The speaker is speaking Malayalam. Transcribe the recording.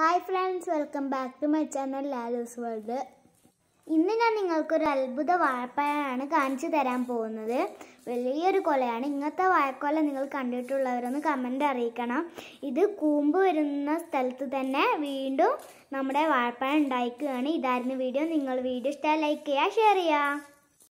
hi friends welcome back to my channel Lalo's world ഇന്ന് ഞാൻ നിങ്ങൾക്കൊരു അത്ഭുത വാഴപ്പഴമാണ് കാണിച്ചു തരാൻ പോകുന്നത് വലിയൊരു കൊലയാണ് ഇങ്ങനത്തെ വാഴക്കൊല നിങ്ങൾ കണ്ടിട്ടുള്ളവരൊന്ന് കമൻ്റ് അറിയിക്കണം ഇത് കൂമ്പ് വരുന്ന സ്ഥലത്ത് തന്നെ വീണ്ടും നമ്മുടെ വാഴപ്പഴം ഉണ്ടായിക്കുകയാണ് ഇതായിരുന്നു വീഡിയോ നിങ്ങൾ വീഡിയോ ഇഷ്ടമായി ലൈക്ക് ചെയ്യുക ഷെയർ ചെയ്യുക